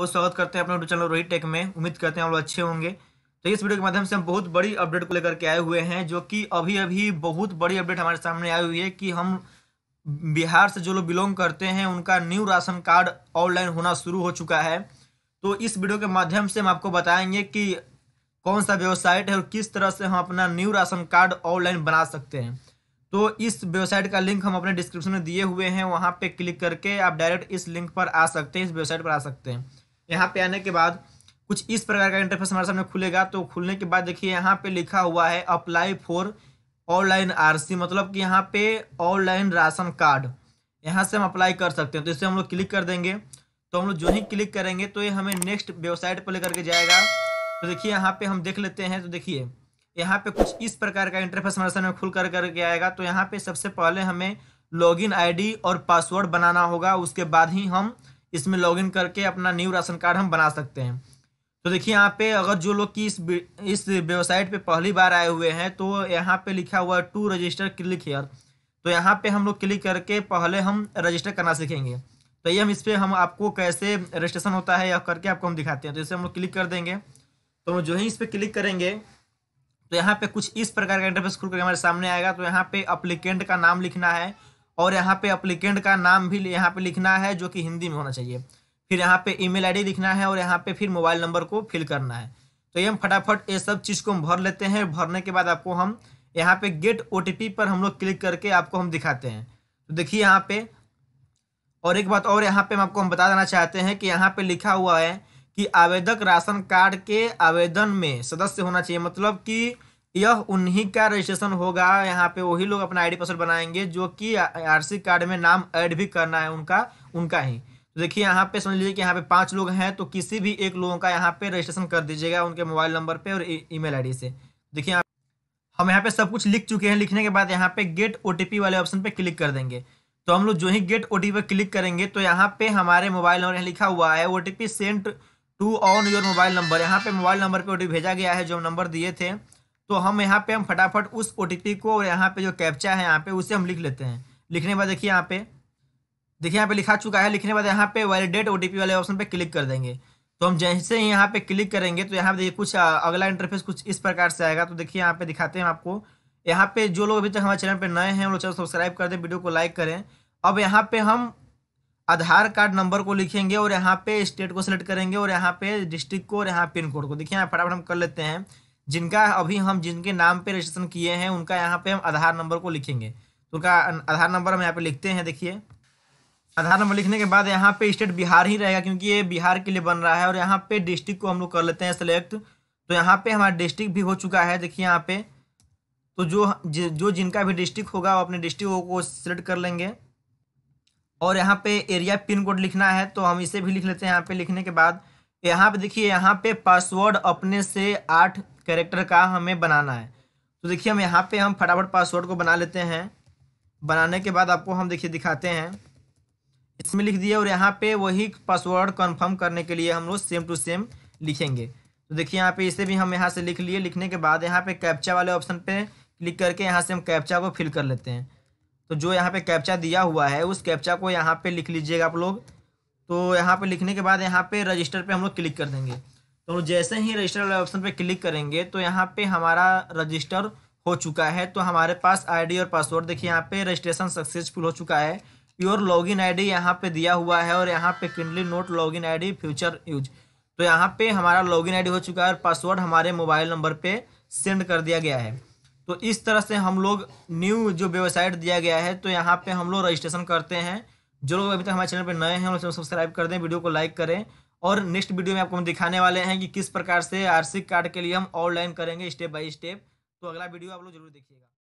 बहुत स्वागत करते हैं अपने यूट्यूब चैनल रोहित टेक में उम्मीद करते हैं आप लोग अच्छे होंगे तो इस वीडियो के माध्यम से हम बहुत बड़ी अपडेट को लेकर के आए हुए हैं जो कि अभी अभी बहुत बड़ी अपडेट हमारे सामने आई हुई है कि हम बिहार से जो लोग बिलोंग करते हैं उनका न्यू राशन कार्ड ऑनलाइन होना शुरू हो चुका है तो इस वीडियो के माध्यम से हम आपको बताएंगे कि कौन सा वेबसाइट है और किस तरह से हम अपना न्यू राशन कार्ड ऑनलाइन बना सकते हैं तो इस वेबसाइट का लिंक हम अपने डिस्क्रिप्शन में दिए हुए हैं वहाँ पे क्लिक करके आप डायरेक्ट इस लिंक पर आ सकते हैं इस वेबसाइट पर आ सकते हैं यहाँ पे आने के बाद कुछ इस प्रकार का इंटरफेस हमारे सामने खुलेगा तो खुलने के बाद देखिए यहाँ पे लिखा हुआ है अप्लाई फॉर ऑनलाइन आरसी मतलब कि यहाँ पे ऑनलाइन राशन कार्ड यहाँ से हम अप्लाई कर सकते हैं तो इससे हम लोग क्लिक कर देंगे तो हम लोग जो ही क्लिक करेंगे तो ये हमें नेक्स्ट वेबसाइट पर लेकर के जाएगा तो देखिए यहाँ पे हम देख लेते हैं तो देखिए यहाँ पे कुछ इस प्रकार का इंटरफेस हमारे सामने खुल कर करके आएगा तो यहाँ पे सबसे पहले हमें लॉगिन आईडी और पासवर्ड बनाना होगा उसके बाद ही हम इसमें लॉग करके अपना न्यू राशन कार्ड हम बना सकते हैं तो देखिए यहाँ पे अगर जो लोग की इस इस वेबसाइट पे पहली बार आए हुए हैं तो यहाँ पे लिखा हुआ है टू रजिस्टर क्लिक हेयर तो यहाँ पे हम लोग क्लिक करके पहले हम रजिस्टर करना सीखेंगे तो ये हम इस पर हम आपको कैसे रजिस्ट्रेशन होता है या करके आपको हम दिखाते हैं तो इसे हम लोग क्लिक कर देंगे तो जो ही इस पर क्लिक करेंगे तो यहाँ पे कुछ इस प्रकार का इंटरफेस खुल करके हमारे सामने आएगा तो यहाँ पे अप्लीकेंट का नाम लिखना है और यहाँ पे अप्लीकेंट का नाम भी यहाँ पे लिखना है जो कि हिंदी में होना चाहिए फिर यहाँ पे ईमेल आईडी लिखना है और यहाँ पे फिर मोबाइल नंबर को फिल करना है तो ये हम फटाफट ये सब चीज़ को हम भर लेते हैं भरने के बाद आपको हम यहाँ पे गेट ओ पर हम लोग क्लिक करके आपको हम दिखाते हैं तो देखिए यहाँ पे और एक बात और यहाँ पे हम आपको हम बता देना चाहते हैं कि यहाँ पे लिखा हुआ है कि आवेदक राशन कार्ड के आवेदन में सदस्य होना चाहिए मतलब कि यह उन्हीं का रजिस्ट्रेशन होगा यहाँ पे वही लोग अपना आईडी पासवर्ड बनाएंगे जो कि आरसी कार्ड में नाम ऐड भी करना है उनका उनका ही तो देखिए यहाँ पे समझ लीजिए कि यहाँ पे पांच लोग हैं तो किसी भी एक लोगों का यहाँ पे रजिस्ट्रेशन कर दीजिएगा उनके मोबाइल नंबर पे और ईमेल e- आईडी से देखिए यहाँ हम यहाँ पे सब कुछ लिख चुके हैं लिखने के बाद यहाँ पे गेट ओटीपी वाले ऑप्शन पे क्लिक कर देंगे तो हम लोग जो ही गेट ओटीपी पे क्लिक करेंगे तो यहाँ पे हमारे मोबाइल नंबर लिखा हुआ है OTP sent to on your mobile number यहाँ पे मोबाइल नंबर पे ओटीपी भेजा गया है जो हम नंबर दिए थे तो हम यहाँ पे हम फटाफट उस ओ को और यहाँ पे जो कैप्चा है यहाँ पे उसे हम लिख लेते हैं लिखने के बाद देखिए यहाँ पे देखिए यहाँ पे लिखा चुका है लिखने के बाद यहाँ पे वैलिडेट ओ वाले ऑप्शन पे क्लिक कर देंगे तो हम जैसे ही यहाँ पे क्लिक करेंगे तो यहाँ पे देखिए कुछ अगला इंटरफेस कुछ इस प्रकार से आएगा तो देखिए यहाँ पे दिखाते हैं आपको यहाँ पे जो लोग अभी तक हमारे चैनल पर नए हैं वो चैनल सब्सक्राइब कर दें वीडियो को लाइक करें अब यहाँ पे हम आधार कार्ड नंबर को लिखेंगे और यहाँ पे स्टेट को सेलेक्ट करेंगे और यहाँ पे डिस्ट्रिक्ट को और यहाँ पिन कोड को देखिए यहाँ फटाफट हम कर लेते हैं जिनका अभी हम जिनके नाम पे रजिस्ट्रेशन किए हैं उनका यहाँ पे हम आधार नंबर को लिखेंगे तो उनका आधार नंबर हम यहाँ पे लिखते हैं देखिए आधार नंबर लिखने के बाद यहाँ पे स्टेट बिहार ही रहेगा क्योंकि ये बिहार के लिए बन रहा है और यहाँ पे डिस्ट्रिक्ट को हम लोग कर लेते हैं सेलेक्ट तो यहाँ पे हमारा डिस्ट्रिक्ट भी हो चुका है देखिए यहाँ पे तो जो जो जिनका भी डिस्ट्रिक्ट होगा वो अपने डिस्ट्रिक्ट को सिलेक्ट कर लेंगे और यहाँ पे एरिया पिन कोड लिखना है तो हम इसे भी लिख लेते हैं यहाँ पे लिखने के बाद यहाँ पे देखिए यहाँ पे पासवर्ड अपने से आठ कैरेक्टर का हमें बनाना है तो देखिए हम यहाँ पे हम फटाफट पासवर्ड को बना लेते हैं बनाने के बाद आपको हम देखिए दिखाते हैं इसमें लिख दिए और यहाँ पे वही पासवर्ड कंफर्म करने के लिए हम लोग सेम टू सेम लिखेंगे तो देखिए यहाँ पे इसे भी हम यहाँ से लिख लिए लिखने के बाद यहाँ पे कैप्चा वाले ऑप्शन पे क्लिक करके यहाँ से हम कैप्चा को फिल कर लेते हैं तो जो यहाँ पे कैप्चा दिया हुआ है उस कैप्चा को यहाँ पे लिख लीजिएगा आप लोग तो यहाँ पे लिखने के बाद यहाँ पे रजिस्टर पे हम लोग क्लिक कर देंगे तो जैसे ही रजिस्टर वाले ऑप्शन पे क्लिक करेंगे तो यहाँ पे हमारा रजिस्टर हो चुका है तो हमारे पास आईडी और पासवर्ड देखिए यहाँ पे रजिस्ट्रेशन सक्सेसफुल हो चुका है योर आई डी यहाँ पे दिया हुआ है और यहाँ पे kindly note I D future use तो यहाँ पे हमारा आई डी हो चुका है और पासवर्ड हमारे मोबाइल नंबर पे सेंड कर दिया गया है तो इस तरह से हम लोग न्यू जो वेबसाइट दिया गया है तो यहाँ पे हम लोग रजिस्ट्रेशन करते हैं जो लोग अभी तक हमारे चैनल पर नए हैं उन्हें सब्सक्राइब कर दें वीडियो को लाइक करें और नेक्स्ट वीडियो में आपको हम दिखाने वाले हैं कि किस प्रकार से आर्थिक कार्ड के लिए हम ऑनलाइन करेंगे स्टेप बाई स्टेप तो अगला वीडियो आप लोग जरूर देखिएगा